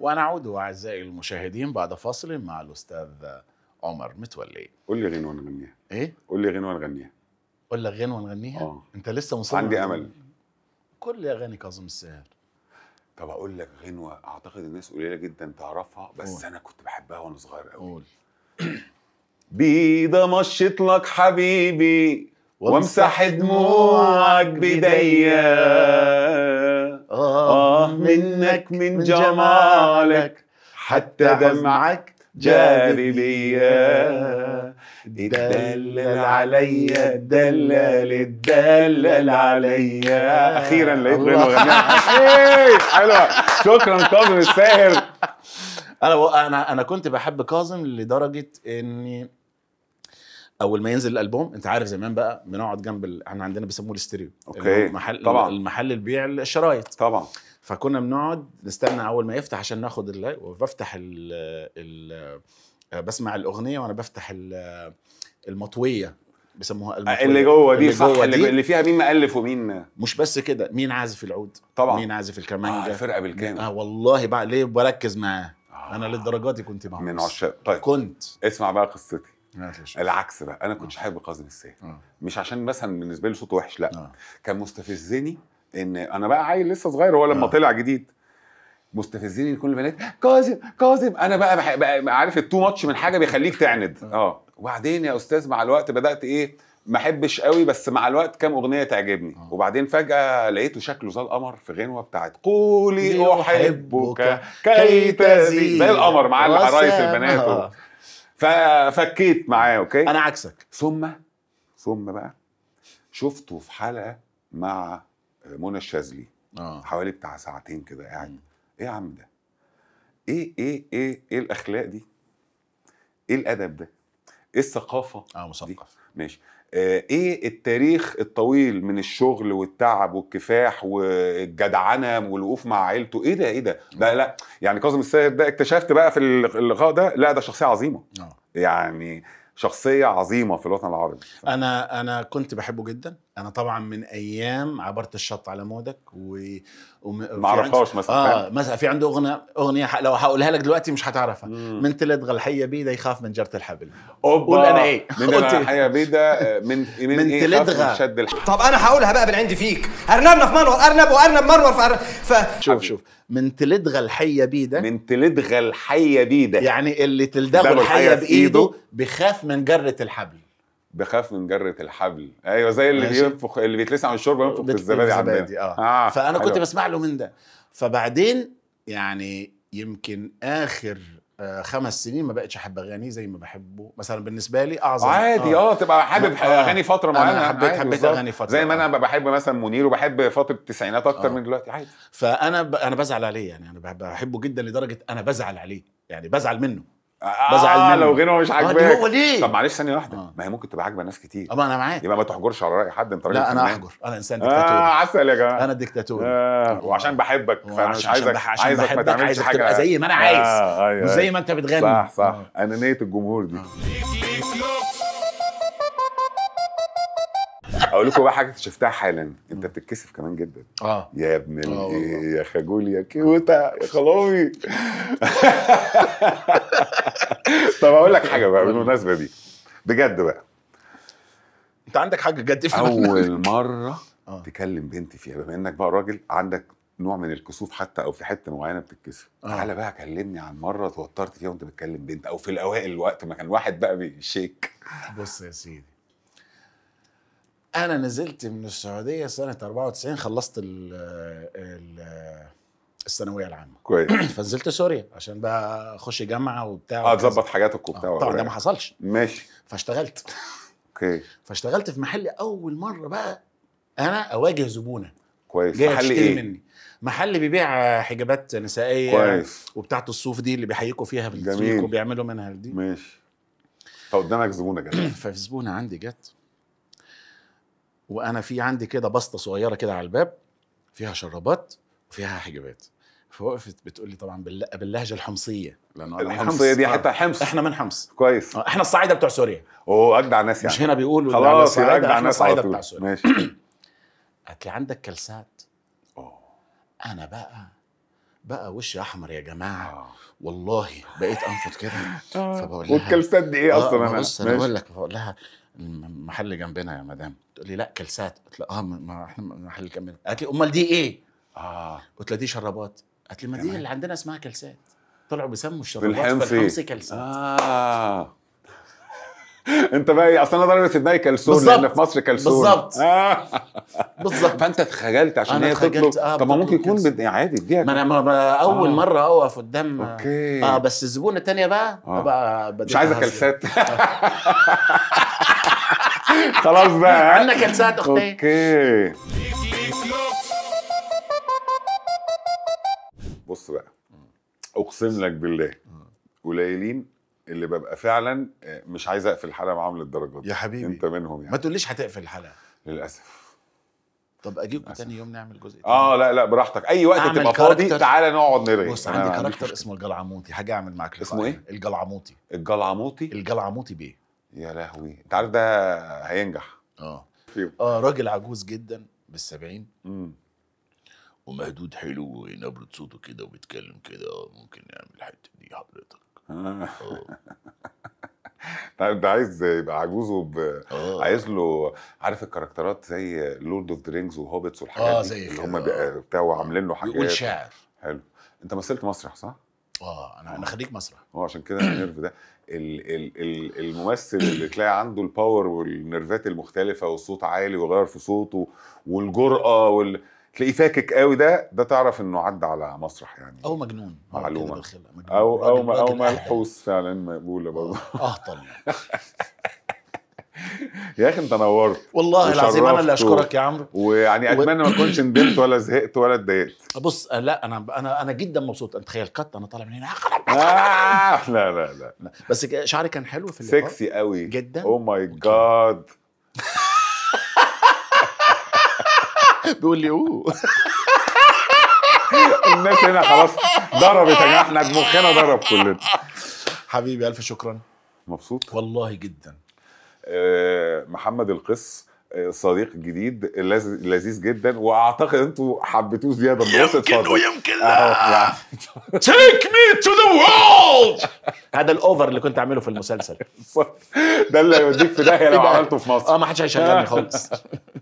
ونعود أعزائي المشاهدين بعد فاصل مع الأستاذ عمر متولي قول لي غنوة نغنيها إيه؟ قول لي غنوة نغنيها قول لك غنوة نغنيها؟ آه. أنت لسه مصر عندي أمل كل أغاني كاظم الساهر طب أقول لك غنوة أعتقد الناس قليلة جدا تعرفها بس أوه. أنا كنت بحبها وأنا صغير قوي قول بيضه مشيت لك حبيبي وامسح دموعك بديا منك من جمالك حتى دمعك جاري ليا دلل عليا دلل دلل عليا اخيرا لقيت غنى حلوه شكرا كاظم الساهر انا انا انا كنت بحب كاظم لدرجه اني اول ما ينزل الالبوم انت عارف زمان بقى بنقعد جنب احنا عندنا بيسموه الاستريو اوكي المحل طبعا المحل اللي بيبيع الشرايط طبعا فكنا بنقعد نستنى اول ما يفتح عشان ناخد اللايك وبفتح ال ال بسمع الاغنيه وانا بفتح المطويه بيسموها آه، المطوية. اللي جوه دي اللي صح جوة دي اللي فيها مين مؤلف ومين مش بس كده مين عازف العود طبعا مين عازف الكمانجا اه فرقه بالكامل اه والله بقى ليه بركز معاه آه. انا للدرجات دي كنت معاه من عشاق طيب كنت اسمع بقى قصتي العكس بقى انا كنتش آه. حابب كاظم الساهر آه. مش عشان مثلا بالنسبه لي صوته وحش لا آه. كان مستفزني ان انا بقى عيل لسه صغير هو لما آه. طلع جديد مستفزين كل البنات كاظم كاظم انا بقى, بح... بقى عارف التو ماتش من حاجه بيخليك تعند آه. اه, وبعدين يا استاذ مع الوقت بدات ايه ما احبش قوي بس مع الوقت كام اغنيه تعجبني آه. وبعدين فجاه لقيته شكله زي القمر في غنوه بتاعت قولي احبك كي تزيد زي القمر مع العرايس البنات آه. ففكيت معاه اوكي انا عكسك ثم ثم بقى شفته في حلقه مع منى الشاذلي آه. حوالي بتاع ساعتين كده قاعد ايه يا عم ده ايه ايه ايه ايه الاخلاق دي ايه الادب ده ايه الثقافه اه مثقف ماشي آه ايه التاريخ الطويل من الشغل والتعب والكفاح والجدعنه والوقوف مع عيلته ايه ده ايه ده لا آه. لا يعني كاظم السيد ده اكتشفت بقى في اللقاء ده لا ده شخصيه عظيمه آه. يعني شخصيه عظيمه في الوطن العربي انا انا كنت بحبه جدا انا طبعا من ايام عبرت الشط على مودك و, وم... ما اعرفهاش مثلا اه مثلا في عنده اغنيه اغنيه لو هقولها لك دلوقتي مش هتعرفها من تلد غلحيه بيدا يخاف من جره الحبل أوبا. قول انا ايه من غلحيه إيه؟ بيدا آه، من من, من إيه تلدغ شد الحبل طب انا هقولها بقى بالعندي فيك ارنبنا في منور ارنب وارنب منور في, أرنب ف... شوف شوف من تلدغ الحيه بيدا من تلدغ الحيه بيدا يعني اللي تلدغه الحيه بايده بيخاف من جره الحبل بخاف من جره الحبل ايوه زي اللي بينفخ اللي بيتلسع من الشوربه ينفخ في الزبادي عندنا آه. آه. فانا كنت بسمع له من ده فبعدين يعني يمكن اخر آه، خمس سنين ما بقتش احب اغاني زي ما بحبه مثلا بالنسبه لي اعظم عادي اه, آه، تبقى حابب آه. اغاني فتره معينه انا حبيت حبيت اغاني فتره زي ما انا بحب مثلا منير وبحب فاطمه التسعينات اكتر آه. من دلوقتي عادي فانا ب... انا بزعل عليه يعني انا بحبه جدا لدرجه انا بزعل عليه يعني بزعل منه آه بزعل منه لو غنوه مش آه، عاجباك هو ليه طب معلش ثانيه واحده آه. ما هي ممكن تبقى عاجبه ناس كتير طب انا معاك يبقى ما تحجرش على راي حد انت راجل لا انا احجر انا انسان ديكتاتور اه عسل يا جماعه انا ديكتاتور آه،, آه. وعشان بحبك آه، فمش عايزك عشان عايزك بحبك ما تعملش عايزك حاجه تبقى زي ما انا عايز آه. أيوه، مش أيوه. زي ما انت بتغني صح صح انانيه الجمهور دي اقول لكم بقى حاجه شفتها حالا انت بتتكسف كمان جدا اه يا ابن آه، الايه يا خجول يا كيوتا يا خلاوي طب اقول لك حاجه بقى بالمناسبه دي بجد بقى انت عندك حاجه جد في اول مره آه. تكلم بنتي فيها بما انك بقى راجل عندك نوع من الكسوف حتى او في حته معينه بتتكسف آه. تعالى بقى كلمني عن مره توترت فيها وانت بتكلم بنت او في الاوائل الوقت ما كان واحد بقى بيشيك بص يا سيدي انا نزلت من السعوديه سنه 94 خلصت ال ال الثانويه العامه كويس فنزلت سوريا عشان بقى اخش جامعه وبتاع اه تظبط حاجاتك وبتاع آه، طبعا ده ما إيه؟ حصلش ماشي فاشتغلت اوكي فاشتغلت في محل اول مره بقى انا اواجه زبونه كويس محل ايه مني محل بيبيع حجابات نسائيه كويس وبتاعه الصوف دي اللي بيحيكوا فيها في التسويق وبيعملوا منها دي ماشي فقدامك زبونه جت فزبونه عندي جت وانا في عندي كده بسطه صغيره كده على الباب فيها شرابات وفيها حجابات فوقفت بتقول لي طبعا باللهجه الحمصيه لانه الحمصيه دي آه. حته حمص احنا من حمص كويس آه، احنا الصعايده بتوع سوريا اوه اجدع ناس يعني مش هنا بيقولوا خلاص يبقى اجدع ناس الصعايده بتوع سوريا ماشي قالت لي عندك كلسات؟ اوه انا بقى بقى وشي احمر يا جماعه آه. والله بقيت انفض كده آه. فبقول لها والكلسات دي ايه آه، اصلا انا بص انا بقول لك بقول لها المحل جنبنا يا مدام تقول لي لا كلسات قلت لها اه ما احنا المحل جنبنا قالت لي امال دي ايه؟ اه قلت لها دي شرابات قالت لي ما دي اللي عندنا اسمها كلسات طلعوا بيسموا الشرابات في الحمصي كلسات اه انت بقى ايه اصل انا ضربت في دماغي كلسون لان في مصر كلسون بالظبط بالظبط فانت اتخجلت عشان هي تطلب آه طب ما ممكن يكون بد... عادي اديها ما انا ما اول آه. مره اقف قدام اوكي اه بس الزبونه الثانيه بقى آه. بقى مش عايزه كلسات خلاص بقى عندنا كلسات اختي اوكي بص بقى اقسم لك بالله قليلين اللي ببقى فعلا آه، مش عايز اقفل الحلقه معاهم للدرجه دي يا حبيبي انت منهم يعني ما تقوليش هتقفل الحلقه للاسف طب اجيبك تاني يوم نعمل جزء تاني. اه لا لا براحتك اي وقت تبقى فاضي تعالى نقعد نرغي بص عندي كاركتر اسمه الجلعموطي هاجي اعمل معاك اسمه ايه الجلعموطي الجلعموطي الجلعموطي بيه يا لهوي انت عارف ده هينجح اه فيه. اه راجل عجوز جدا بال70 ومهدود حلو ونبره صوته كده وبيتكلم كده آه، ممكن نعمل الحته دي حضرتك آه. طيب انت عايز يبقى عجوز وب... آه. عايز له عارف الكاركترات زي لورد اوف درينجز وهوبتس والحاجات آه دي اللي هم آه. بتاع وعاملين له حاجات بيقول شعر حلو انت مثلت مسرح صح؟ اه انا انا خريج مسرح اه عشان كده النيرف ده ال ال ال الممثل اللي تلاقي عنده الباور والنرفات المختلفه والصوت عالي وغير في صوته والجرأه وال... تلاقيه فاكك قوي ده ده تعرف انه عدى على مسرح يعني او مجنون معلومه مجنون. او او او ملحوظ فعلا مقبوله آه، برضه اهطل يا اخي انت نورت والله العظيم انا اللي اشكرك يا عمرو ويعني اتمنى و... ما اكونش ندمت ولا زهقت ولا اتضايقت بص لا انا انا انا جدا مبسوط انت تخيل كت انا طالع من هنا آه لا لا لا بس شعري كان حلو في اللقاء سكسي قوي جدا او ماي جاد بيقول لي اوه الناس هنا خلاص ضربت يا جماعه احنا مخنا ضرب كلنا حبيبي الف شكرا مبسوط والله جدا آه، محمد القس آه، صديق جديد لذيذ جدا واعتقد انتوا حبيتوه زياده بس فاضل يمكن ويمكن تيك مي تو ذا وورلد هذا الاوفر اللي كنت اعمله في المسلسل ده اللي هيوديك في داهيه لو عملته في مصر اه ما حدش هيشغلني خالص